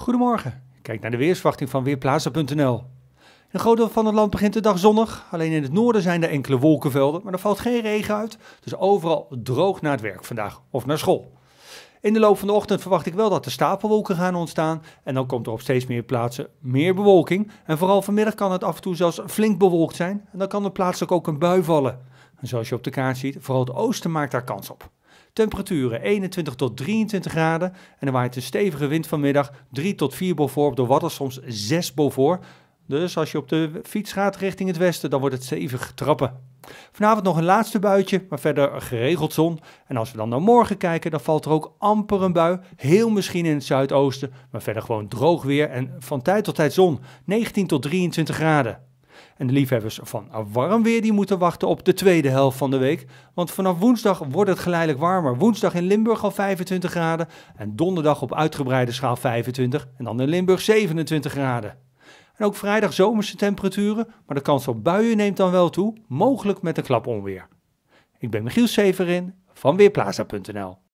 Goedemorgen. Kijk naar de weersverwachting van weerplaza.nl. In een groot deel van het land begint de dag zonnig. Alleen in het noorden zijn er enkele wolkenvelden, maar er valt geen regen uit. Dus overal droog naar het werk vandaag of naar school. In de loop van de ochtend verwacht ik wel dat er stapelwolken gaan ontstaan. En dan komt er op steeds meer plaatsen meer bewolking. En vooral vanmiddag kan het af en toe zelfs flink bewolkt zijn. En dan kan er plaatselijk ook een bui vallen. En zoals je op de kaart ziet, vooral het oosten maakt daar kans op. Temperaturen 21 tot 23 graden. En er waait een stevige wind vanmiddag 3 tot 4 Beaufort, door er soms 6 Beaufort. Dus als je op de fiets gaat richting het westen, dan wordt het stevig trappen. Vanavond nog een laatste buitje, maar verder geregeld zon. En als we dan naar morgen kijken, dan valt er ook amper een bui. Heel misschien in het zuidoosten, maar verder gewoon droog weer en van tijd tot tijd zon. 19 tot 23 graden. En de liefhebbers van warm weer die moeten wachten op de tweede helft van de week. Want vanaf woensdag wordt het geleidelijk warmer. Woensdag in Limburg al 25 graden en donderdag op uitgebreide schaal 25 en dan in Limburg 27 graden. En ook vrijdag zomerse temperaturen, maar de kans op buien neemt dan wel toe, mogelijk met een klap onweer. Ik ben Michiel Severin van Weerplaza.nl